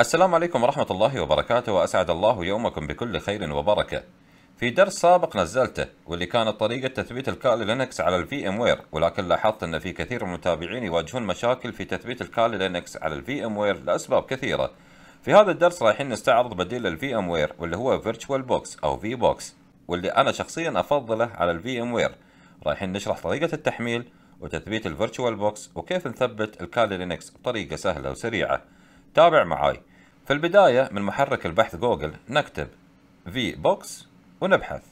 السلام عليكم ورحمة الله وبركاته وأسعد الله يومكم بكل خير وبركة في درس سابق نزلته واللي كانت طريقة تثبيت الكالي لينكس على الفي ام وير ولكن لاحظت ان في كثير من المتابعين يواجهون مشاكل في تثبيت الكالي لينكس على الفي ام وير لاسباب كثيرة في هذا الدرس رايحين نستعرض بديل للفي ام وير واللي هو فيرتشوال بوكس او في بوكس واللي انا شخصيا افضله على الفي ام وير رايحين نشرح طريقة التحميل وتثبيت الفيرتشوال بوكس وكيف نثبت الكالي لينكس بطريقة سهلة وسريعة تابع معاي في البداية من محرك البحث جوجل نكتب في بوكس ونبحث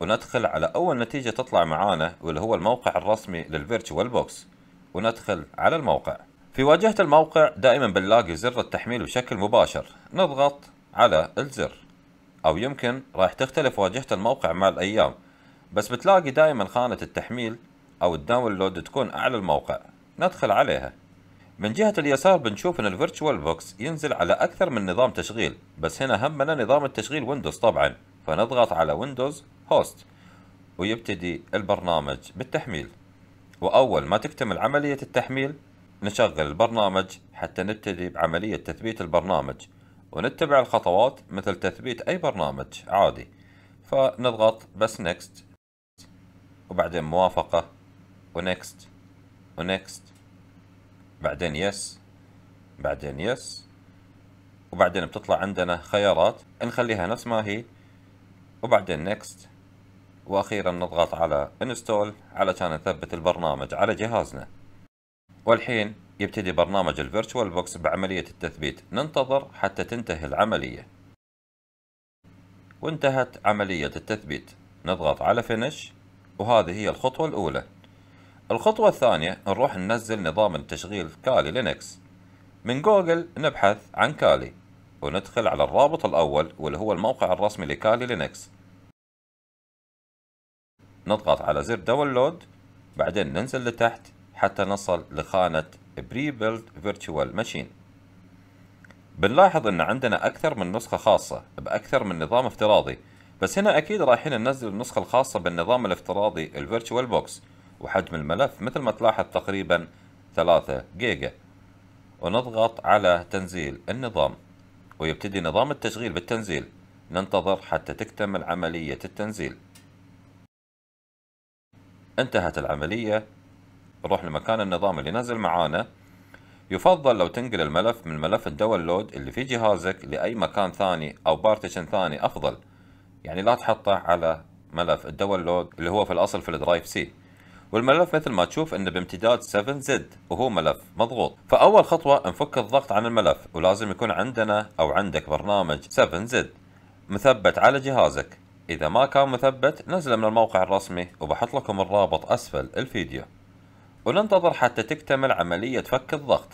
وندخل على أول نتيجة تطلع معانا واللي هو الموقع الرسمي للفيرتشوال بوكس وندخل على الموقع في واجهة الموقع دائما بنلاقي زر التحميل بشكل مباشر نضغط على الزر أو يمكن راح تختلف واجهة الموقع مع الأيام بس بتلاقي دائما خانة التحميل أو الداونلود تكون أعلى الموقع ندخل عليها من جهة اليسار بنشوف ان الفيرتشوال بوكس ينزل على اكثر من نظام تشغيل بس هنا همنا نظام التشغيل ويندوز طبعا فنضغط على ويندوز هوست ويبتدي البرنامج بالتحميل واول ما تكتمل عملية التحميل نشغل البرنامج حتى نبتدي بعملية تثبيت البرنامج ونتبع الخطوات مثل تثبيت اي برنامج عادي فنضغط بس نكست وبعدين موافقة ونكست ونكست بعدين يس بعدين يس وبعدين بتطلع عندنا خيارات نخليها نفس ما هي وبعدين نيكست واخيرا نضغط على انستول علشان نثبت البرنامج على جهازنا والحين يبتدي برنامج الفيرتشوال بوكس بعملية التثبيت ننتظر حتى تنتهي العملية وانتهت عملية التثبيت نضغط على فينش وهذه هي الخطوة الأولى الخطوة الثانية نروح ننزل نظام التشغيل كالي لينكس من جوجل نبحث عن كالي وندخل على الرابط الأول واللي هو الموقع الرسمي لكالي لينكس نضغط على زر داونلود بعدين ننزل لتحت حتى نصل لخانة بري بيلد فيرتشوال ماشين بنلاحظ ان عندنا اكثر من نسخة خاصة باكثر من نظام افتراضي بس هنا اكيد رايحين ننزل النسخة الخاصة بالنظام الافتراضي الفيرتشوال بوكس وحجم الملف مثل ما تلاحظ تقريبا 3 جيجا ونضغط على تنزيل النظام ويبتدي نظام التشغيل بالتنزيل ننتظر حتى تكتمل عملية التنزيل انتهت العملية نروح لمكان النظام اللي نزل معانا يفضل لو تنقل الملف من ملف الداونلود اللي في جهازك لأي مكان ثاني أو بارتيشن ثاني أفضل يعني لا تحطه على ملف الداونلود اللي هو في الأصل في الدرايف سي والملف مثل ما تشوف انه بامتداد 7 زد وهو ملف مضغوط فاول خطوه نفك الضغط عن الملف ولازم يكون عندنا او عندك برنامج 7 زد مثبت على جهازك اذا ما كان مثبت نزله من الموقع الرسمي وبحط لكم الرابط اسفل الفيديو وننتظر حتى تكتمل عمليه فك الضغط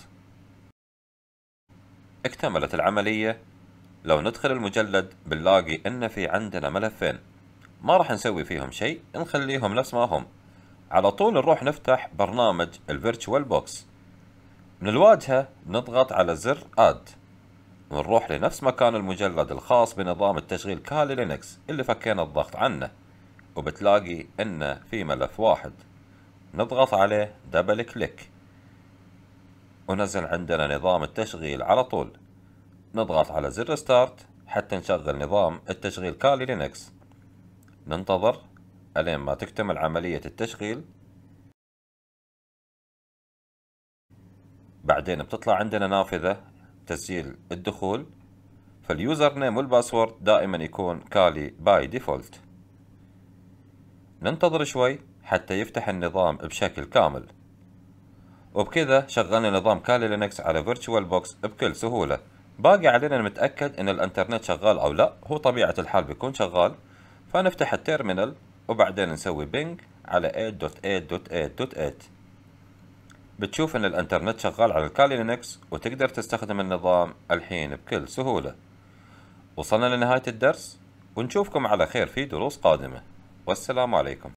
اكتملت العمليه لو ندخل المجلد بنلاقي ان في عندنا ملفين ما راح نسوي فيهم شيء نخليهم نفس ما هم على طول نروح نفتح برنامج الفيرتشوال بوكس من الواجهة نضغط على زر Add ونروح لنفس مكان المجلد الخاص بنظام التشغيل كالي لينكس اللي فكينا الضغط عنه وبتلاقي انه في ملف واحد نضغط عليه دبل كليك ونزل عندنا نظام التشغيل على طول نضغط على زر ستارت حتى نشغل نظام التشغيل كالي لينكس ننتظر ألين ما تكتمل عملية التشغيل بعدين بتطلع عندنا نافذة تسجيل الدخول فاليوزر نيم والباسورد دائما يكون كالي باي ديفولت ننتظر شوي حتى يفتح النظام بشكل كامل وبكذا شغلنا نظام كالي لينكس على فيرتشوال بوكس بكل سهولة باقي علينا نتأكد ان الانترنت شغال او لا هو طبيعة الحال بيكون شغال فنفتح التيرمينال وبعدين نسوي بينج على add.add.add.add بتشوف ان الانترنت شغال على الكالي لينكس وتقدر تستخدم النظام الحين بكل سهولة وصلنا لنهاية الدرس ونشوفكم على خير في دروس قادمة والسلام عليكم